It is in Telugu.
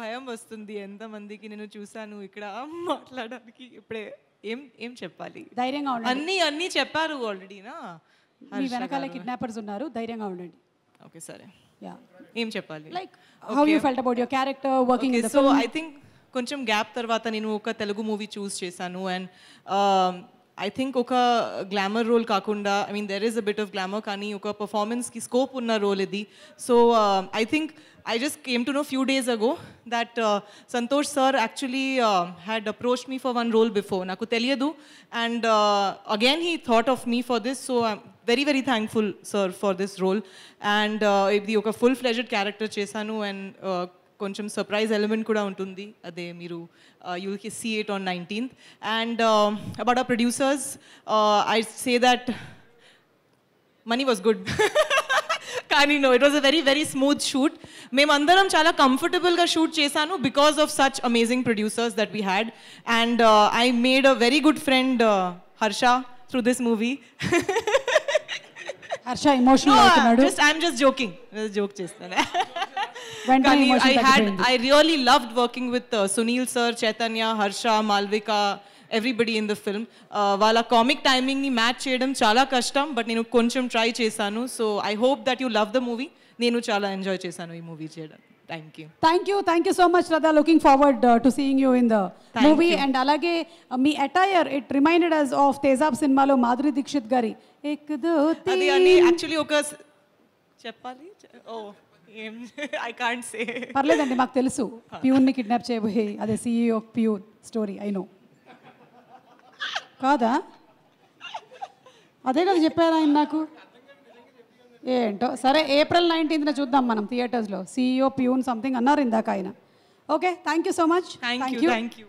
భయం వస్తుంది ఎంతమందికి నేను చూశాను ఇక్కడ మాట్లాడడానికి ఇప్పుడే ఏం ఏం చెప్పాలి ధైర్యంగా ఉండండి అన్ని అన్ని చెప్పారు ఆల్రెడీనా మీ వెనకాల కిడ్నాపర్స్ ఉన్నారు ధైర్యంగా ఉండండి ఓకే సరే యా ఏం చెప్పాలి like how you felt about your character working so I think కొంచెం గ్యాప్ తర్వాత నేను ఒక తెలుగు మూవీ చూస్ చేశాను అండ్ ఐ థింక్ ఒక గ్లామర్ రోల్ కాకుండా I mean there is a bit of glamour కానీ ఒక పర్ఫార్మెన్స్కి స్కోప్ ఉన్న రోల్ ఇది so I think I just came to know few days ago that Santosh sir actually had approach me for one role before నాకు తెలియదు and again he thought of me for this so I'm very very thankful sir for this role and ఇది ఒక ఫుల్ ఫ్లెజెడ్ క్యారెక్టర్ చేశాను అండ్ కొంచెం సర్ప్రైజ్ ఎలిమెంట్ కూడా ఉంటుంది అదే మీరు you see it on nineteenth and about ఆ producers I say that money was good కానీ no it was a very very smooth shoot మేమందరం చాలా కంఫర్టబుల్గా షూట్ చేశాను because of such amazing producers that we had and I made a very good friend Harsha through this movie Harsha emotional అవుతున్నాడు just I'm just joking joke చేస్తాను కానీ I had I really loved working with Sunil sir Chaitanya Harsha Malvika everybody in the film వాళ్ళ కామిక్ టైమింగ్ని మ్యాచ్ చేయడం చాలా కష్టం బట్ నేను కొంచెం ట్రై చేశాను so I hope that you love the movie నేను చాలా ఎంజాయ్ చేశాను ఈ మూవీ చేయడం thank you thank you thank you so much rather looking forward to seeing you in the movie and అలాగే మీ attire it reminded us of Tezaab సినిమాలో మాధురి దీక్షిత్ గారి యాక్చువల్లీ ఒక చెప్పాలి ఓ ఐ కాంట్ సే పర్లేదండి మాకు తెలుసు ప్యూన్ని ah. కిడ్నాప్ చేయబోయే అదే CEO peon story I know కాదా అదే కదా చెప్పారా ఆయన నాకు ఏంటో సరే ఏప్రిల్ నైన్టీన్త్న చూద్దాం మనం థియేటర్స్లో సిఇఓ ప్యూన్ సంథింగ్ అన్నారు ఇందాక ఆయన okay thank you so much thank you